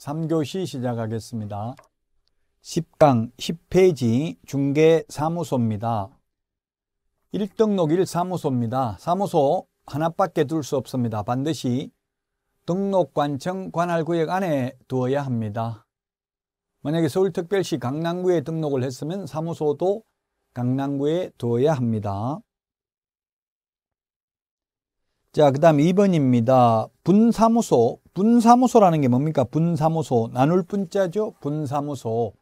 3교시 시작하겠습니다. 10강 10페이지 중개사무소입니다. 1등록 1사무소입니다. 사무소 하나밖에 둘 수 없습니다. 반드시 등록관청 관할구역 안에 두어야 합니다. 만약에 서울특별시 강남구에 등록을 했으면 사무소도 강남구에 두어야 합니다. 자, 그 다음 2번입니다. 분사무소. 분사무소라는 게 뭡니까? 분사무소. 나눌 분자죠? 분사무소.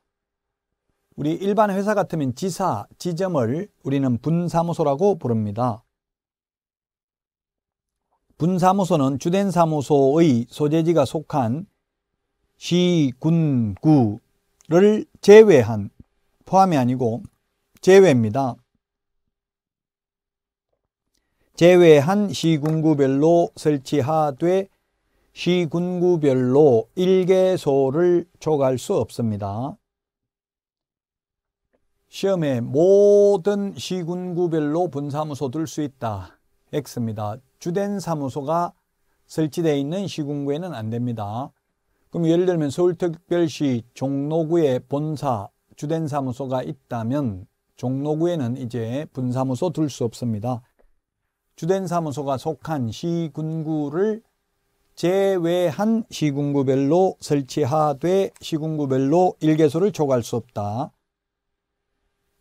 우리 일반 회사 같으면 지사, 지점을 우리는 분사무소라고 부릅니다. 분사무소는 주된 사무소의 소재지가 속한 시, 군, 구를 제외한 포함이 아니고 제외입니다. 제외한 시군구별로 설치하되 시군구별로 일개소를 초과할 수 없습니다. 시험에 모든 시군구별로 분사무소 둘 수 있다. X입니다. 주된 사무소가 설치되어 있는 시군구에는 안 됩니다. 그럼 예를 들면 서울특별시 종로구에 본사 주된 사무소가 있다면 종로구에는 이제 분사무소 둘 수 없습니다. 주된 사무소가 속한 시군구를 제외한 시군구별로 설치하되 시군구별로 일개소를 초과할 수 없다.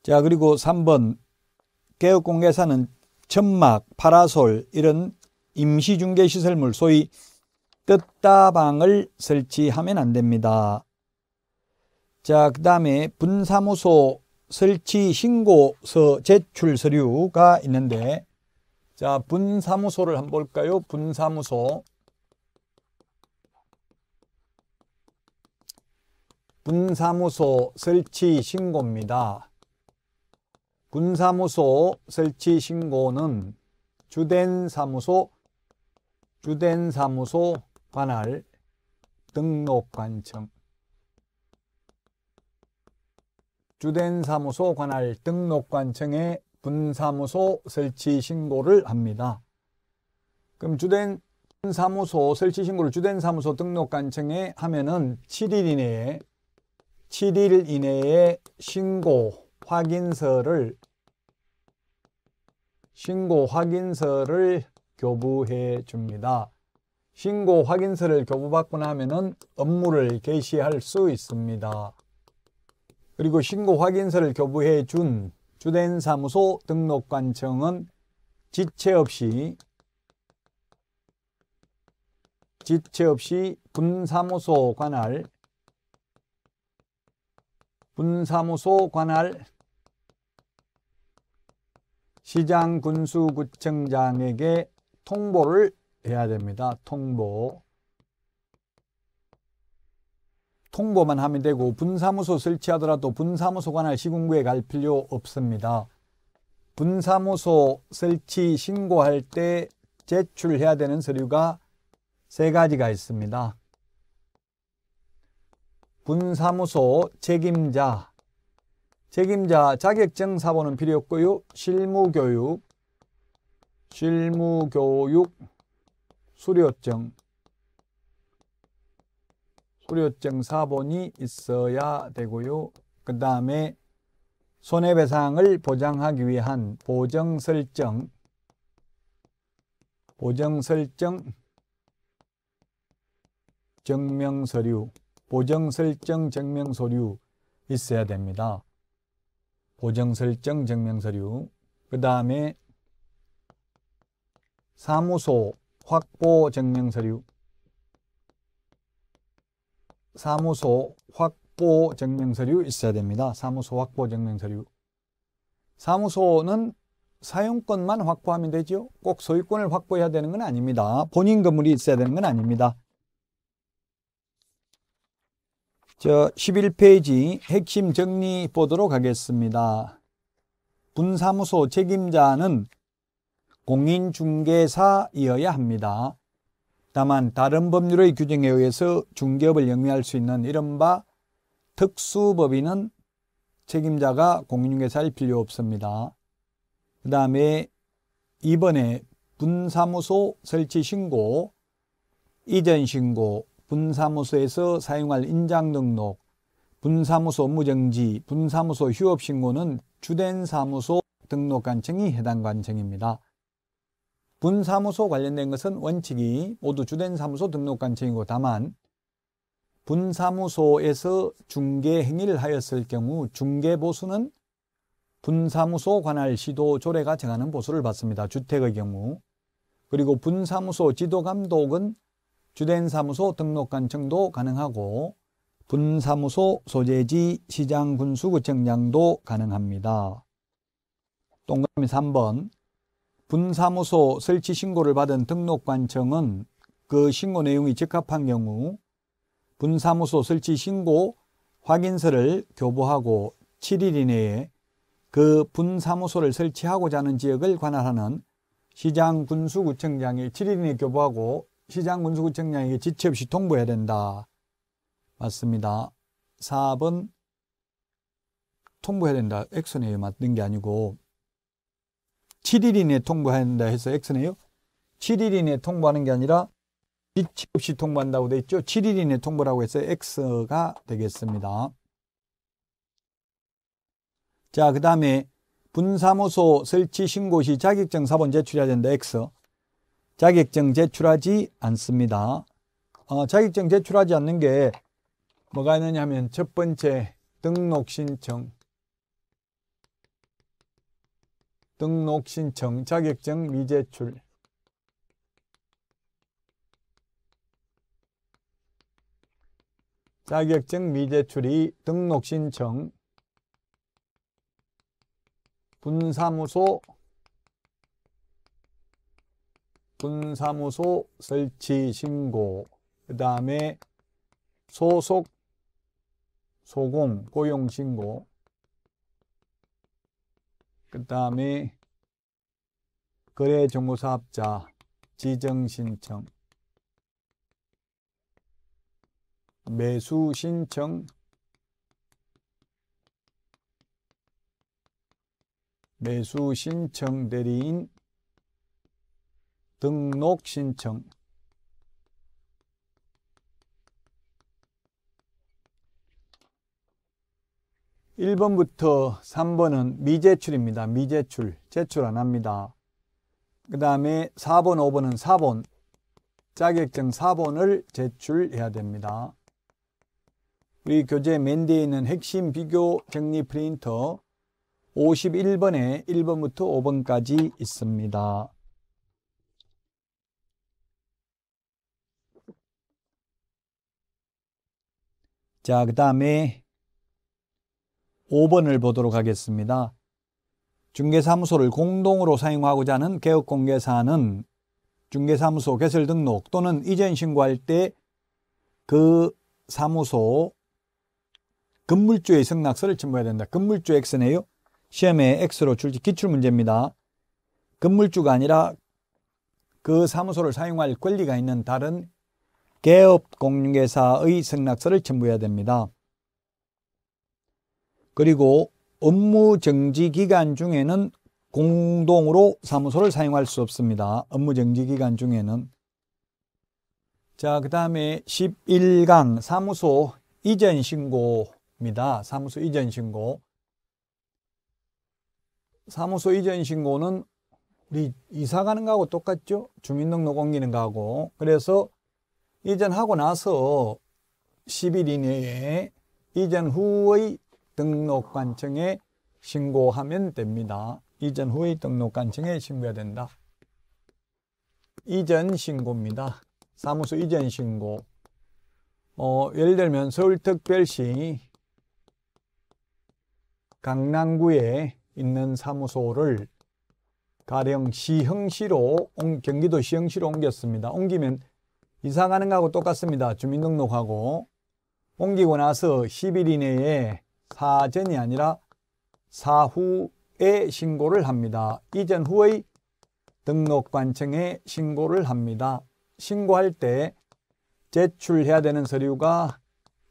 자, 그리고 3번 개업공개사는 천막, 파라솔 이런 임시중개시설물 소위 뜻다방을 설치하면 안 됩니다. 자, 그 다음에 분사무소 설치 신고서 제출 서류가 있는데 자, 분사무소를 한번 볼까요? 분사무소. 분사무소 설치 신고입니다. 분사무소 설치 신고는 주된 사무소, 주된 사무소 관할 등록관청 주된 사무소 관할 등록관청에 분사무소 설치 신고를 합니다. 그럼 주된 사무소 설치 신고를 주된 사무소 등록 관청에 하면은 7일 이내에 7일 이내에 신고 확인서를 신고 확인서를 교부해 줍니다. 신고 확인서를 교부받거나 면은 업무를 개시할 수 있습니다. 그리고 신고 확인서를 교부해 준 주된 사무소 등록관청은 지체 없이 지체 없이 분사무소 관할 분사무소 관할 시장 군수구청장에게 통보를 해야 됩니다. 통보 통보만 하면 되고 분사무소 설치하더라도 분사무소 관할 시군구에 갈 필요 없습니다. 분사무소 설치 신고할 때 제출해야 되는 서류가 세 가지가 있습니다. 분사무소 책임자 책임자 자격증 사본은 필요 없고요. 실무교육 실무교육 수료증 불효증 사본이 있어야 되고요. 그 다음에 손해배상을 보장하기 위한 보정설정 보정설정 증명서류 보정설정 증명서류 있어야 됩니다. 보정설정 증명서류 그 다음에 사무소 확보 증명서류 사무소 확보 증명서류 있어야 됩니다. 사무소 확보 증명서류. 사무소는 사용권만 확보하면 되죠. 꼭 소유권을 확보해야 되는 건 아닙니다. 본인 건물이 있어야 되는 건 아닙니다. 저 11페이지 핵심 정리 보도록 하겠습니다. 분사무소 책임자는 공인중개사이어야 합니다. 다만 다른 법률의 규정에 의해서 중개업을 영위할 수 있는 이른바 특수법인은 책임자가 공인중개사일 필요 없습니다. 그 다음에 이번에 분사무소 설치 신고, 이전 신고, 분사무소에서 사용할 인장 등록, 분사무소 업무 정지, 분사무소 휴업 신고는 주된 사무소 등록 관청이 해당 관청입니다. 분사무소 관련된 것은 원칙이 모두 주된 사무소 등록 관청이고 다만 분사무소에서 중개 행위를 하였을 경우 중개 보수는 분사무소 관할 시도 조례가 정하는 보수를 받습니다. 주택의 경우 그리고 분사무소 지도감독은 주된 사무소 등록 관청도 가능하고 분사무소 소재지 시장군수구청장도 가능합니다. 동그라미 3번 분사무소 설치 신고를 받은 등록관청은 그 신고 내용이 적합한 경우 분사무소 설치 신고 확인서를 교부하고 7일 이내에 그 분사무소를 설치하고자 하는 지역을 관할하는 시장군수구청장이 7일 이내 에 교부하고 시장군수구청장에게 지체 없이 통보해야 된다. 맞습니다. 4번 통보해야 된다. 액션에 맞는 게 아니고 7일 이내에 통보한다 해서 X네요. 7일 이내에 통보하는 게 아니라 일치 없이 통보한다고 돼 있죠. 7일 이내에 통보라고 해서 X가 되겠습니다. 자, 그 다음에 분사무소 설치 신고 시 자격증 사본 제출해야 된다. X. 자격증 제출하지 않습니다. 어, 자격증 제출하지 않는 게 뭐가 있느냐 하면 첫 번째 등록 신청 등록 신청, 자격증 미제출 자격증 미제출이 등록 신청 분사무소 분사무소 설치 신고 그 다음에 소속 소공 고용 신고 그 다음에 거래정보사업자 지정신청 매수신청 매수신청 대리인 등록신청 1번부터 3번은 미제출입니다. 미제출, 제출 안 합니다. 그 다음에 4번, 5번은 4번, 자격증 4번을 제출해야 됩니다. 우리 교재 맨 뒤에 있는 핵심 비교 정리 프린터 51번에 1번부터 5번까지 있습니다. 자, 그 다음에 5번을 보도록 하겠습니다. 중개사무소를 공동으로 사용하고자 하는 개업공개 사는 중개사무소 개설 등록 또는 이전 신고할 때 그 사무소 건물주의 승낙서를 첨부해야 된다. 건물주 X네요. 시험에 X로 출지 기출 문제입니다. 건물주가 아니라 그 사무소를 사용할 권리가 있는 다른 개업 공개사의 승낙서를 첨부해야 됩니다. 그리고 업무 정지 기간 중에는 공동으로 사무소를 사용할 수 없습니다. 업무 정지 기간 중에는 자, 그 다음에 11강 사무소 이전 신고입니다. 사무소 이전 신고. 사무소 이전 신고는 우리 이사 가는 거하고 똑같죠? 주민등록 옮기는 거하고. 그래서 이전하고 나서 10일 이내에 이전 후의 등록관청에 신고하면 됩니다. 이전 후에 등록관청에 신고해야 된다. 이전 신고입니다. 사무소 이전 신고. 어, 예를 들면 서울특별시 강남구에 있는 사무소를 가령 시흥시로 경기도 시흥시로 옮겼습니다. 옮기면 이사 가는 거하고 똑같습니다. 주민등록하고 옮기고 나서 10일 이내에 사전이 아니라 사후에 신고를 합니다. 이전 후의 등록관청에 신고를 합니다. 신고할 때 제출해야 되는 서류가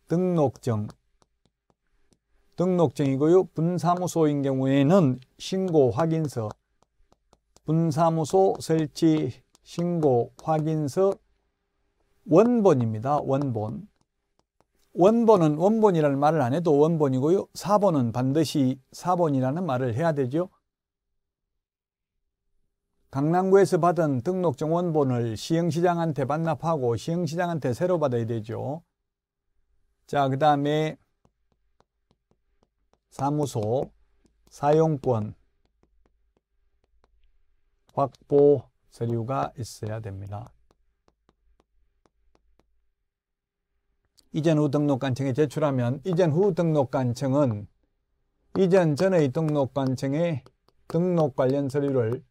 등록증, 등록증이고요. 분사무소인 경우에는 신고 확인서, 분사무소 설치 신고 확인서 원본입니다. 원본. 원본은 원본이라는 말을 안 해도 원본이고요. 사본은 반드시 사본이라는 말을 해야 되죠. 강남구에서 받은 등록증 원본을 시흥시장한테 반납하고 시흥시장한테 새로 받아야 되죠. 자, 그 다음에 사무소 사용권 확보 서류가 있어야 됩니다. 이전 후 등록관청에 제출하면 이전 후 등록관청은 이전 전의 등록관청에 등록 관련 서류를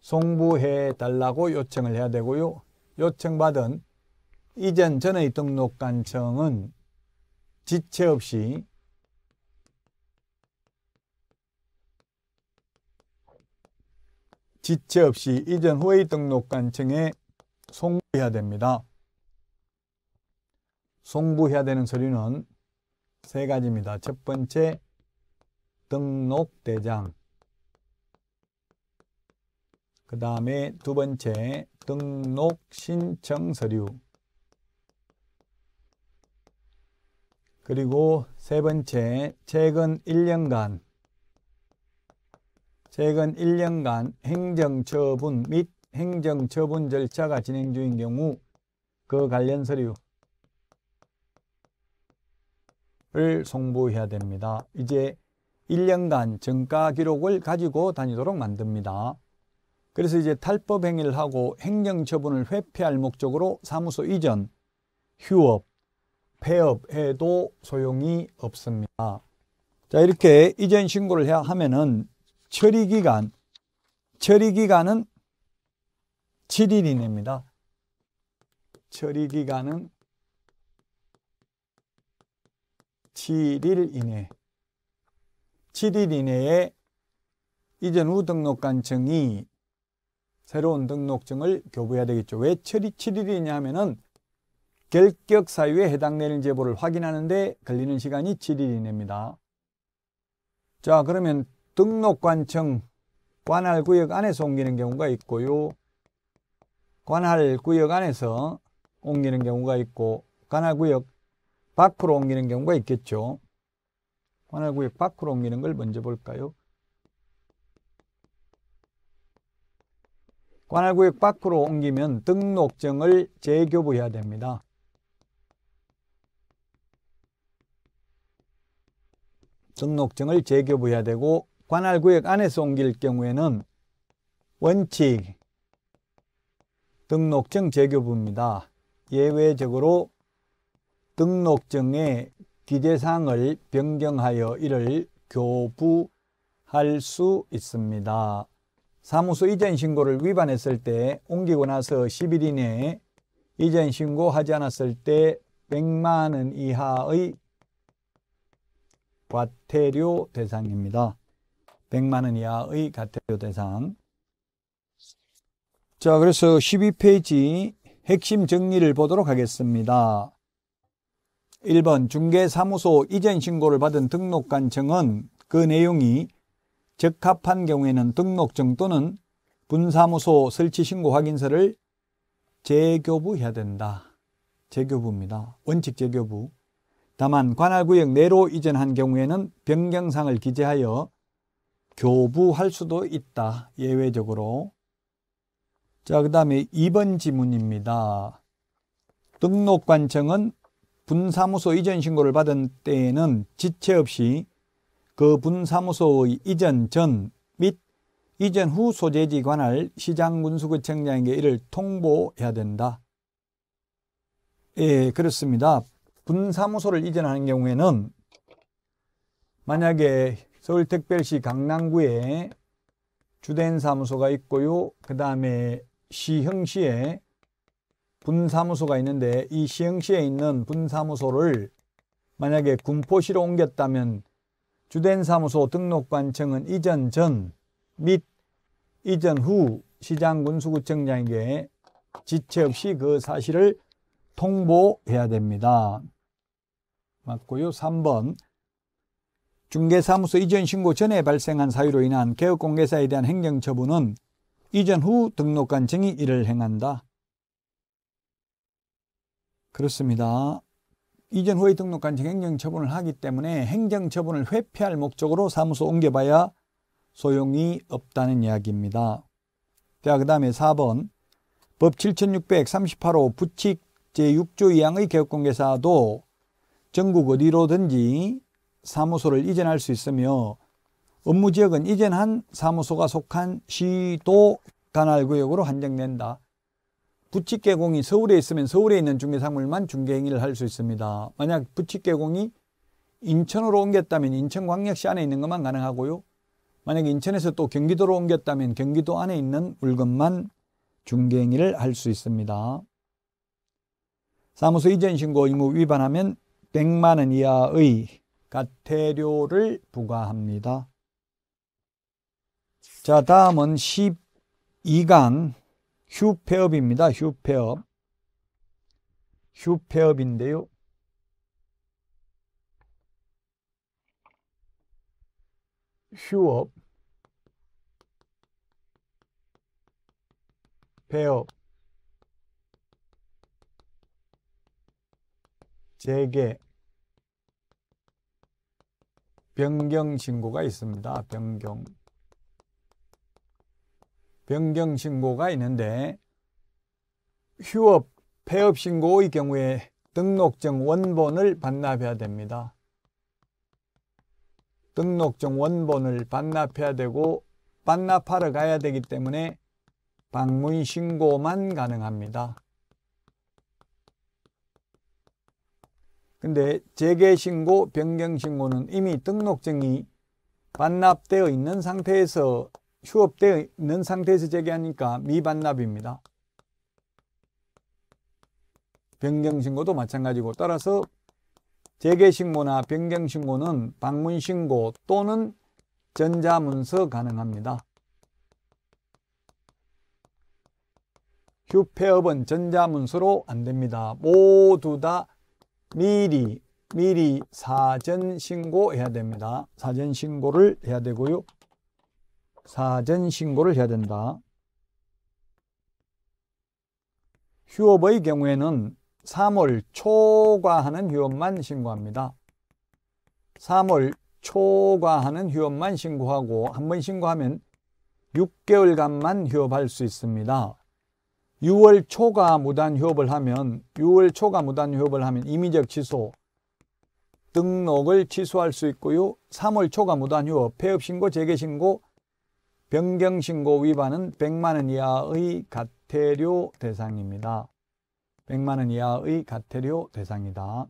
송부해 달라고 요청을 해야 되고요. 요청받은 이전 전의 등록관청은 지체 없이 지체 없이 이전 후의 등록관청에 송부해야 됩니다. 송부해야 되는 서류는 세 가지입니다. 첫 번째 등록대장 그 다음에 두 번째 등록 신청 서류 그리고 세 번째 최근 1년간 최근 1년간 행정처분 및 행정처분 절차가 진행 중인 경우 그 관련 서류 을 송부해야 됩니다. 이제 1년간 정가 기록을 가지고 다니도록 만듭니다. 그래서 이제 탈법 행위를 하고 행정 처분을 회피할 목적으로 사무소 이전, 휴업, 폐업에도 소용이 없습니다. 자, 이렇게 이전 신고를 해야 하면은 처리 기간, 처리 기간은 7일 이내입니다. 처리 기간은 7일 이내 7일 이내에 이전 후 등록관청이 새로운 등록증을 교부해야 되겠죠. 왜 7일이냐 하면은 결격 사유에 해당 내린 제보를 확인하는데 걸리는 시간이 7일 이내입니다. 자, 그러면 등록관청 관할구역 안에서 옮기는 경우가 있고요. 관할구역 안에서 옮기는 경우가 있고 관할구역 밖으로 옮기는 경우가 있겠죠. 관할구역 밖으로 옮기는 걸 먼저 볼까요? 관할구역 밖으로 옮기면 등록증을 재교부해야 됩니다. 등록증을 재교부해야 되고 관할구역 안에서 옮길 경우에는 원칙 등록증 재교부입니다. 예외적으로 등록증의 기재사항을 변경하여 이를 교부할 수 있습니다. 사무소 이전 신고를 위반했을 때 옮기고 나서 10일 이내에 이전 신고하지 않았을 때 100만 원 이하의 과태료 대상입니다. 100만 원 이하의 과태료 대상. 자, 그래서 12페이지 핵심 정리를 보도록 하겠습니다. 1번 중개사무소 이전 신고를 받은 등록관청은 그 내용이 적합한 경우에는 등록증 또는 분사무소 설치 신고 확인서를 재교부해야 된다. 재교부입니다. 원칙 재교부. 다만 관할구역 내로 이전한 경우에는 변경상을 기재하여 교부할 수도 있다. 예외적으로. 자, 그 다음에 2번 지문입니다. 등록관청은 분사무소 이전 신고를 받은 때에는 지체 없이 그 분사무소의 이전 전 및 이전 후 소재지 관할 시장군수구청장에게 이를 통보해야 된다. 예, 그렇습니다. 분사무소를 이전하는 경우에는 만약에 서울특별시 강남구에 주된 사무소가 있고요. 그 다음에 시흥시에 분사무소가 있는데 이 시흥시에 있는 분사무소를 만약에 군포시로 옮겼다면 주된 사무소 등록관청은 이전 전 및 이전 후 시장 군수구청장에게 지체 없이 그 사실을 통보해야 됩니다. 맞고요. 3번 중개사무소 이전 신고 전에 발생한 사유로 인한 개업공개사에 대한 행정처분은 이전 후 등록관청이 이를 행한다. 그렇습니다. 이전 후에 등록한 행정 처분을 하기 때문에 행정 처분을 회피할 목적으로 사무소 옮겨봐야 소용이 없다는 이야기입니다. 자, 그 다음에 4번. 법 7638호 부칙 제6조 2항의 개업공개사도 전국 어디로든지 사무소를 이전할 수 있으며 업무지역은 이전한 사무소가 속한 시도 간할구역으로 한정된다. 부칙계공이 서울에 있으면 서울에 있는 중개상물만 중개행위를 할 수 있습니다. 만약 부칙계공이 인천으로 옮겼다면 인천광역시 안에 있는 것만 가능하고요. 만약 인천에서 또 경기도로 옮겼다면 경기도 안에 있는 물건만 중개행위를 할 수 있습니다. 사무소 이전 신고 의무 위반하면 100만 원 이하의 과태료를 부과합니다. 자, 다음은 12강 휴폐업입니다. 휴폐업. 휴폐업인데요. 휴업. 폐업. 재개. 변경 신고가 있습니다. 변경. 변경 신고가 있는데 휴업, 폐업 신고의 경우에 등록증 원본을 반납해야 됩니다. 등록증 원본을 반납해야 되고 반납하러 가야 되기 때문에 방문 신고만 가능합니다. 근데 재개신고, 변경신고는 이미 등록증이 반납되어 있는 상태에서 휴업되어 있는 상태에서 제기하니까 미반납입니다. 변경신고도 마찬가지고 따라서 재개신고나 변경신고는 방문신고 또는 전자문서 가능합니다. 휴폐업은 전자문서로 안됩니다. 모두 다 미리 미리 사전신고해야 됩니다. 사전신고를 해야 되고요. 사전 신고를 해야 된다. 휴업의 경우에는 3월 초과하는 휴업만 신고합니다. 3월 초과하는 휴업만 신고하고 한 번 신고하면 6개월간만 휴업할 수 있습니다. 6월 초과 무단 휴업을 하면 6월 초과 무단 휴업을 하면 임의적 취소 등록을 취소할 수 있고요. 3월 초과 무단 휴업 폐업 신고 재개 신고 변경신고 위반은 100만원 이하의 가태료 대상입니다. 100만원 이하의 가태료 대상이다.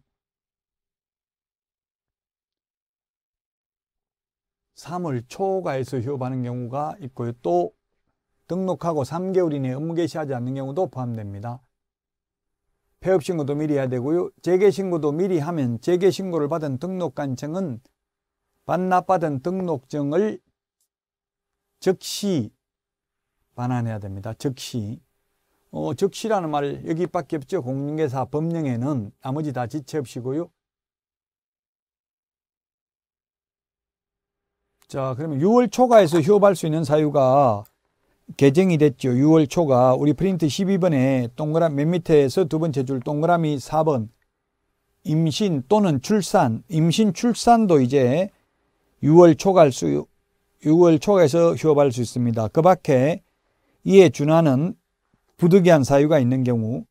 3월 초과에서 휴업하는 경우가 있고요. 또 등록하고 3개월 이내에 업무 개시하지 않는 경우도 포함됩니다. 폐업 신고도 미리 해야 되고요. 재개 신고도 미리 하면 재개 신고를 받은 등록 관청은 반납받은 등록증을 즉시 반환해야 됩니다. 즉시. 어, 즉시라는 말 여기밖에 없죠. 공인계사 법령에는 나머지 다 지체 없이고요. 자, 그러면 6월 초과에서 휴업할 수 있는 사유가 개정이 됐죠. 6월 초가 우리 프린트 12번에 동그라미 맨 밑에서 두 번째 줄 동그라미 4번 임신 또는 출산, 임신 출산도 이제 6월 초과할 수 6월 초에서 휴업할 수 있습니다. 그 밖에 이에 준하는 부득이한 사유가 있는 경우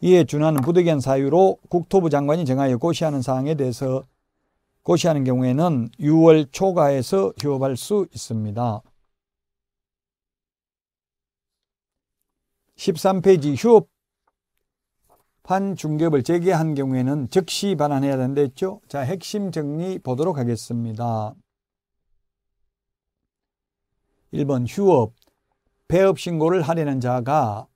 이에 준하는 부득이한 사유로 국토부 장관이 정하여 고시하는 사항에 대해서 고시하는 경우에는 6월 초과에서 휴업할 수 있습니다. 13페이지 휴업 판 중개업을 재개한 경우에는 즉시 반환해야 된다 했죠. 자, 핵심 정리 보도록 하겠습니다. 1번 휴업, 폐업 신고를 하려는 자가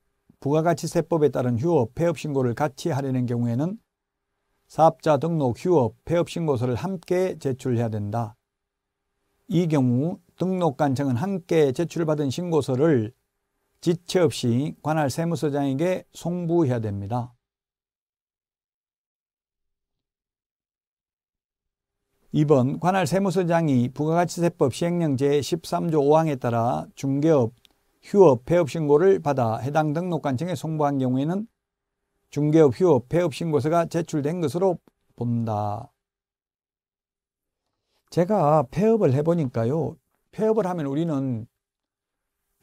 부가가치세법에 따른 휴업, 폐업 신고를 같이 하려는 경우에는 사업자 등록 휴업, 폐업 신고서를 함께 제출해야 된다. 이 경우 등록관 청은 함께 제출받은 신고서를 지체 없이 관할 세무서장에게 송부해야 됩니다. 2번 관할 세무서장이 부가가치세법 시행령 제13조 5항에 따라 중개업, 휴업, 폐업신고를 받아 해당 등록관청에 송부한 경우에는 중개업, 휴업, 폐업신고서가 제출된 것으로 본다. 제가 폐업을 해보니까요. 폐업을 하면 우리는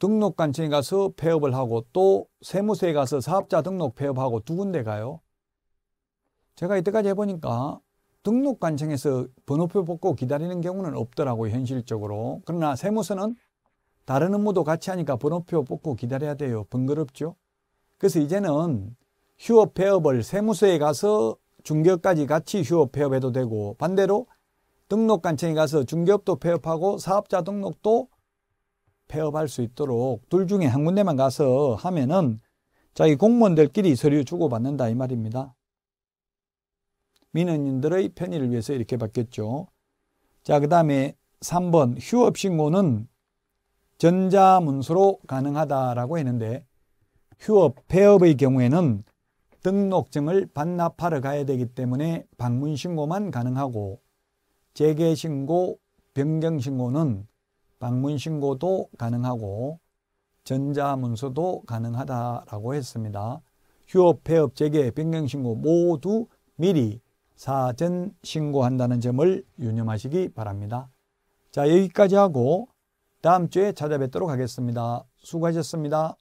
등록관청에 가서 폐업을 하고 또 세무서에 가서 사업자 등록 폐업하고 두 군데 가요. 제가 이때까지 해보니까 등록 관청에서 번호표 뽑고 기다리는 경우는 없더라고 요 현실적으로. 그러나 세무서는 다른 업무도 같이 하니까 번호표 뽑고 기다려야 돼요. 번거롭죠. 그래서 이제는 휴업 폐업을 세무서에 가서 중개업까지 같이 휴업 폐업해도 되고 반대로 등록 관청에 가서 중개업도 폐업하고 사업자 등록도 폐업할 수 있도록 둘 중에 한 군데만 가서 하면은 자기 공무원들끼리 서류 주고받는다 이 말입니다. 민원인들의 편의를 위해서 이렇게 바뀌었죠. 자, 그 다음에 3번 휴업 신고는 전자문서로 가능하다라고 했는데 휴업, 폐업의 경우에는 등록증을 반납하러 가야 되기 때문에 방문 신고만 가능하고 재개 신고, 변경 신고는 방문 신고도 가능하고 전자문서도 가능하다라고 했습니다. 휴업, 폐업, 재개, 변경 신고 모두 미리 사전 신고한다는 점을 유념하시기 바랍니다. 자, 여기까지 하고 다음 주에 찾아뵙도록 하겠습니다. 수고하셨습니다.